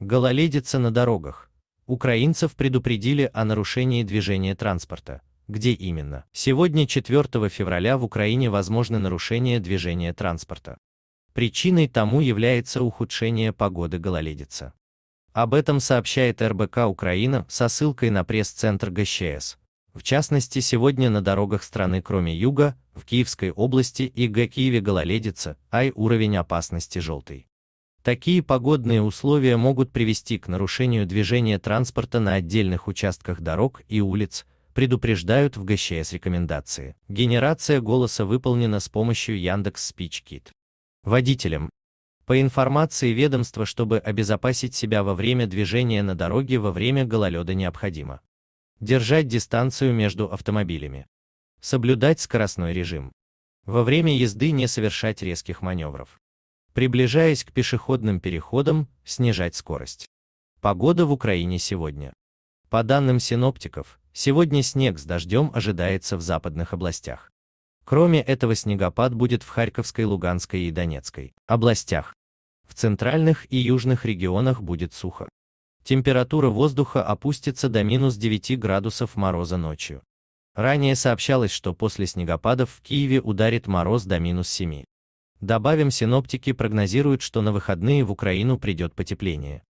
Гололедица на дорогах. Украинцев предупредили о нарушении движения транспорта. Где именно? Сегодня, 4 февраля, в Украине возможны нарушения движения транспорта. Причиной тому является ухудшение погоды гололедица. Об этом сообщает РБК Украина со ссылкой на пресс-центр ГЧС. В частности, сегодня на дорогах страны, кроме юга, в Киевской области и Г. Киеве гололедица, ай уровень опасности желтый. Такие погодные условия могут привести к нарушению движения транспорта на отдельных участках дорог и улиц, предупреждают в ГЧС рекомендации. Генерация голоса выполнена с помощью Яндекс Спичкит. Водителям. По информации ведомства, чтобы обезопасить себя во время движения на дороге во время гололеда необходимо держать дистанцию между автомобилями, соблюдать скоростной режим, во время езды не совершать резких маневров приближаясь к пешеходным переходам, снижать скорость. Погода в Украине сегодня. По данным синоптиков, сегодня снег с дождем ожидается в западных областях. Кроме этого снегопад будет в Харьковской, Луганской и Донецкой областях. В центральных и южных регионах будет сухо. Температура воздуха опустится до минус 9 градусов мороза ночью. Ранее сообщалось, что после снегопадов в Киеве ударит мороз до минус 7. Добавим, синоптики прогнозируют, что на выходные в Украину придет потепление.